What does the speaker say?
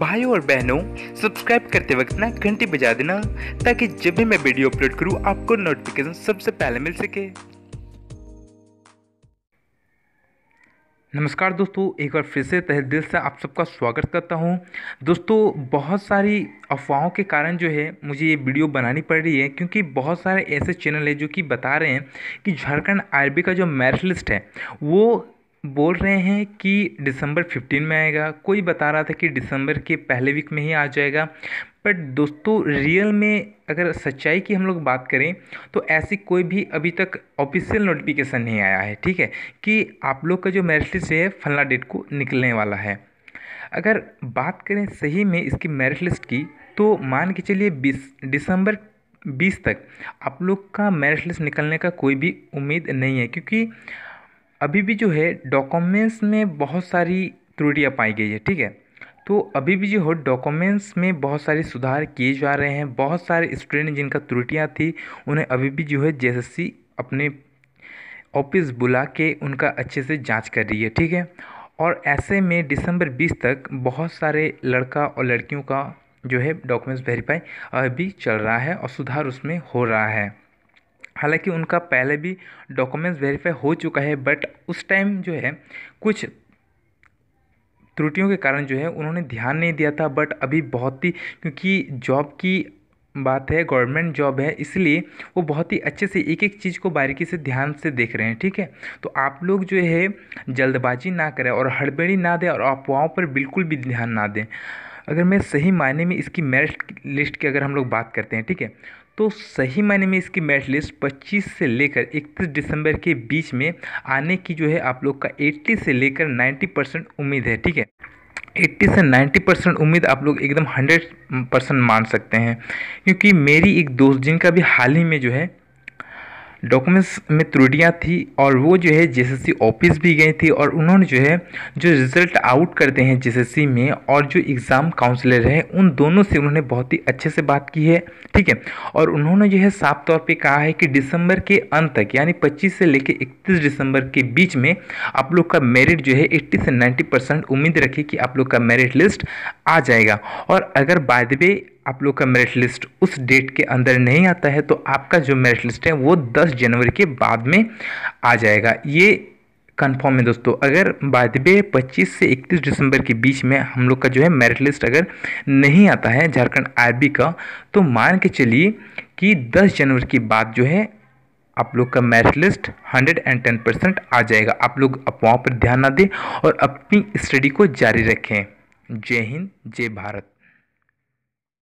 भाइयों और बहनों सब्सक्राइब करते वक्त ना घंटी बजा देना ताकि जब भी मैं वीडियो अपलोड करूँ आपको नोटिफिकेशन सबसे पहले मिल सके नमस्कार दोस्तों एक बार फिर से तह दिल से आप सबका स्वागत करता हूं दोस्तों बहुत सारी अफवाहों के कारण जो है मुझे ये वीडियो बनानी पड़ रही है क्योंकि बहुत सारे ऐसे चैनल हैं जो कि बता रहे हैं कि झारखंड आरबी का जो मैरिट लिस्ट है वो बोल रहे हैं कि दिसंबर फिफ्टीन में आएगा कोई बता रहा था कि दिसंबर के पहले वीक में ही आ जाएगा बट दोस्तों रियल में अगर सच्चाई की हम लोग बात करें तो ऐसी कोई भी अभी तक ऑफिशियल नोटिफिकेशन नहीं आया है ठीक है कि आप लोग का जो मेरिट लिस्ट है फलना डेट को निकलने वाला है अगर बात करें सही में इसकी मेरिट लिस्ट की तो मान के चलिए बीस दिसंबर बीस तक आप लोग का मेरिट लिस्ट निकलने का कोई भी उम्मीद नहीं है क्योंकि अभी भी जो है डॉक्यूमेंट्स में बहुत सारी त्रुटियाँ पाई गई है ठीक है तो अभी भी जो हो डॉक्यूमेंट्स में बहुत सारे सुधार किए जा रहे हैं बहुत सारे स्टूडेंट जिनका त्रुटियाँ थी उन्हें अभी भी जो है जे अपने ऑफिस बुला के उनका अच्छे से जाँच कर रही है ठीक है और ऐसे में दिसंबर बीस तक बहुत सारे लड़का और लड़कियों का जो है डॉक्यूमेंट्स वेरीफाई अभी चल रहा है और सुधार उसमें हो रहा है हालांकि उनका पहले भी डॉक्यूमेंट्स वेरीफाई हो चुका है बट उस टाइम जो है कुछ त्रुटियों के कारण जो है उन्होंने ध्यान नहीं दिया था बट अभी बहुत ही क्योंकि जॉब की बात है गवर्नमेंट जॉब है इसलिए वो बहुत ही अच्छे से एक एक चीज़ को बारीकी से ध्यान से देख रहे हैं ठीक है तो आप लोग जो है जल्दबाजी ना करें और हड़बड़ी ना दें और अफवाहों पर बिल्कुल भी ध्यान ना दें अगर मैं सही मायने में इसकी मेरिट लिस्ट की अगर हम लोग बात करते हैं ठीक है तो सही मायने में इसकी मेरिट लिस्ट 25 से लेकर 31 दिसंबर के बीच में आने की जो है आप लोग का 80 से लेकर 90 परसेंट उम्मीद है ठीक है 80 से 90 परसेंट उम्मीद आप लोग एकदम 100 परसेंट मान सकते हैं क्योंकि मेरी एक दोस्त जिनका भी हाल ही में जो है डॉक्यूमेंट्स में त्रुटियाँ थी और वो जो है जेएसएससी ऑफिस भी गई थी और उन्होंने जो है जो रिज़ल्ट आउट करते हैं जेएसएससी में और जो एग्ज़ाम काउंसलर हैं उन दोनों से उन्होंने बहुत ही अच्छे से बात की है ठीक है और उन्होंने जो है साफ तौर पर कहा है कि दिसंबर के अंत तक यानी पच्चीस से लेकर इकतीस दिसंबर के बीच में आप लोग का मेरिट जो है एट्टी से नाइन्टी उम्मीद रखे कि आप लोग का मेरिट लिस्ट आ जाएगा और अगर बाय द वे आप लोग का मेरिट लिस्ट उस डेट के अंदर नहीं आता है तो आपका जो मेरिट लिस्ट है वो 10 जनवरी के बाद में आ जाएगा ये कंफर्म है दोस्तों अगर बानवे पच्चीस से इकतीस दिसंबर के बीच में हम लोग का जो है मेरिट लिस्ट अगर नहीं आता है झारखंड आरबी का तो मान के चलिए कि 10 जनवरी के बाद जो है आप लोग का merit list hundred and ten percent आ जाएगा आप लोग अफवाहों पर ध्यान ना दें और अपनी स्टडी को जारी रखें जय हिंद जय भारत